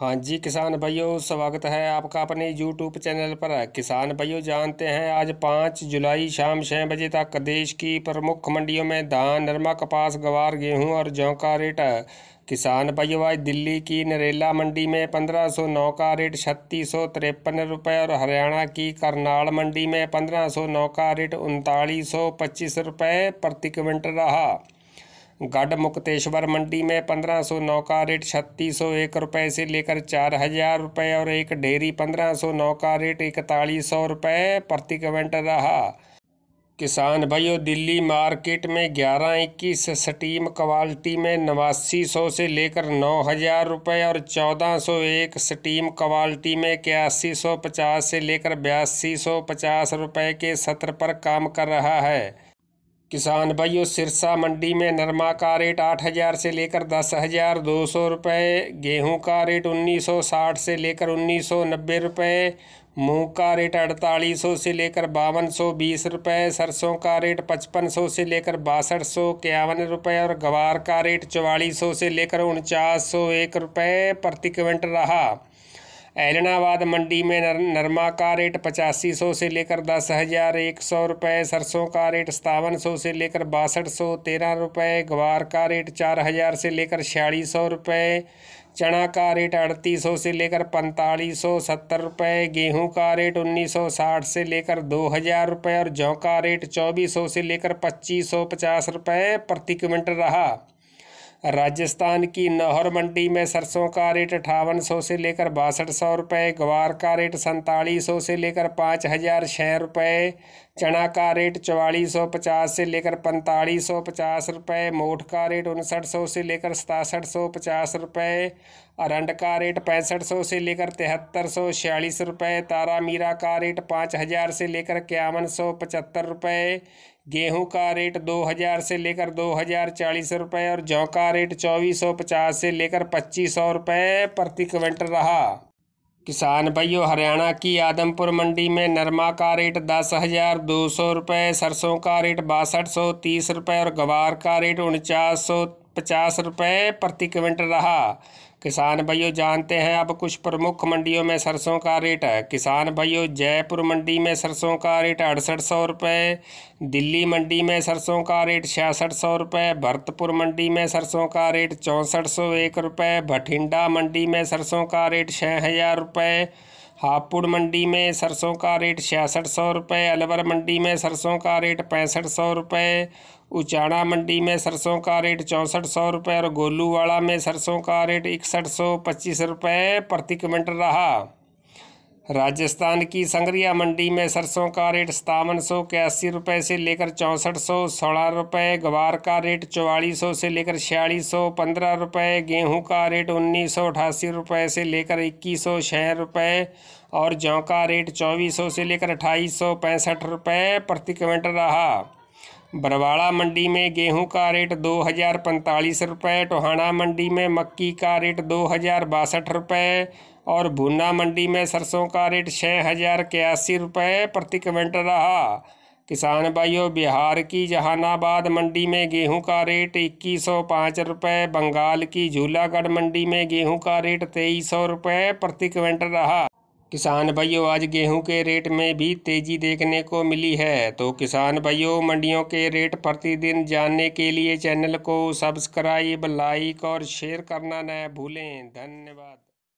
हाँ जी किसान भाइयों स्वागत है आपका अपने यूट्यूब चैनल पर किसान भाइयों जानते हैं आज पाँच जुलाई शाम छः बजे तक देश की प्रमुख मंडियों में धान नरमा कपास गवार गेहूं और जौ का रेट किसान भाइयों आज दिल्ली की नरेला मंडी में पंद्रह सौ नौ का रेट छत्तीस सौ तिरपन रुपये और हरियाणा की करनाल मंडी में पंद्रह सौ नौ का रेट उनतालीस सौ पच्चीस रुपये प्रति क्विंटल रहा गढ़ मुक्तेश्वर मंडी में पंद्रह सौ नौ का रेट छत्तीस सौ एक रुपये से लेकर चार हजार रुपये और एक डेयरी पंद्रह सौ नौ का रेट इकतालीस सौ रुपये प्रति क्विंटल रहा किसान भाइयों दिल्ली मार्केट में ग्यारह इक्कीस स्टीम क्वालिटी में नवासी सौ से लेकर नौ हज़ार रुपये और चौदह सौ एक स्टीम क्वालिटी में इक्यासी सौ पचास से लेकर बयासी सौ पचास रुपये के सत्र पर काम कर रहा है किसान भाइयों सिरसा मंडी में नरमा का रेट आठ हज़ार से लेकर दस हज़ार दो सौ रुपये गेहूँ का रेट उन्नीस सौ साठ से लेकर उन्नीस सौ नब्बे रुपये मूँग का रेट अड़तालीस सौ से लेकर बावन सौ बीस रुपये सरसों का रेट पचपन सौ से लेकर बासठ सौ इक्यावन रुपये और गवार का रेट चवालीस सौ से लेकर उनचास सौ एक रुपये प्रति क्विंटल रहा एलनाबाद मंडी में नर, नरमा का रेट पचासी सौ से लेकर दस हज़ार एक सौ रुपये सरसों का रेट सतावन सौ से लेकर बासठ सौ तेरह रुपये ग्वार का रेट चार हज़ार से लेकर छियालीस सौ रुपये चना का रेट अड़तीस सौ से लेकर पैंतालीस सौ सत्तर रुपये गेहूँ का रेट उन्नीस सौ साठ से लेकर दो हज़ार रुपये और जौ का रेट चौबीस सौ से लेकर पच्चीस सौ पचास रुपये प्रति क्विंटल रहा राजस्थान की नहर मंडी में सरसों का रेट अठावन सौ से लेकर बासठ सौ रुपये ग्वार का रेट सैंतालीस सौ से लेकर पाँच हज़ार छः रुपये चना का रेट चवालीस सौ पचास से लेकर पैंतालीस सौ पचास रुपये मोठ का रेट उनसठ सौ से लेकर सतासठ सौ पचास रुपये अरंड का रेट पैंसठ सौ से लेकर तिहत्तर सौ छियालीस रुपये तारा मीरा का रेट पाँच हज़ार से लेकर इक्यावन सौ पचहत्तर रुपये गेहूं का रेट दो हज़ार से लेकर दो हज़ार चालीस रुपये और जौ का रेट चौबीस सौ पचास से लेकर पच्चीस सौ रुपये प्रति क्विंटल रहा किसान भाइयों हरियाणा की आदमपुर मंडी में नरमा का रेट दस हज़ार दो सौ रुपये सरसों का रेट बासठ सौ तीस रुपये और गवार का रेट उनचास सौ पचास रुपये प्रति क्विंटल रहा किसान भाइयों जानते हैं अब कुछ प्रमुख मंडियों में सरसों का रेट है किसान भाइयों जयपुर मंडी में सरसों का रेट अड़सठ सौ रुपये दिल्ली मंडी में सरसों का रेट छियासठ सौ रुपये भरतपुर मंडी में सरसों का रेट चौंसठ सौ एक रुपये भठिंडा मंडी में सरसों का रेट छः हज़ार रुपये हापुड़ मंडी में सरसों का रेट छियासठ सौ रुपये अलवर मंडी में सरसों का रेट पैंसठ सौ रुपये उचाड़ा मंडी में सरसों का रेट चौंसठ सौ रुपये और गोलूवाड़ा में सरसों का रेट इकसठ सौ पच्चीस रुपये प्रति क्विंटल रहा राजस्थान की संगरिया मंडी में सरसों का रेट सतावन सौ इक्यासी रुपये से लेकर चौंसठ सौ सोलह रुपये गवार का रेट चौवालीस सौ से लेकर छियालीस सौ पंद्रह रुपये गेहूँ का रेट उन्नीस सौ अठासी रुपये से लेकर इक्कीस सौ छः रुपये और जौ का रेट चौबीस सौ से लेकर अट्ठाईस सौ पैंसठ रुपये प्रति क्विंटल रहा बरवाड़ा मंडी में गेहूं का रेट दो हज़ार पैंतालीस रुपये टोहाना मंडी में मक्की का रेट दो हज़ार बासठ रुपये और भुना मंडी में सरसों का रेट छः हज़ार इक्यासी रुपये प्रति क्विंटल रहा किसान भाइयों बिहार की जहानाबाद मंडी में गेहूं का रेट इक्कीस सौ पाँच रुपये बंगाल की झूलागढ़ मंडी में गेहूं का रेट तेईस सौ रुपये प्रति क्विंटल रहा किसान भाइयों आज गेहूं के रेट में भी तेजी देखने को मिली है तो किसान भाइयों मंडियों के रेट प्रतिदिन जानने के लिए चैनल को सब्सक्राइब लाइक और शेयर करना न भूलें धन्यवाद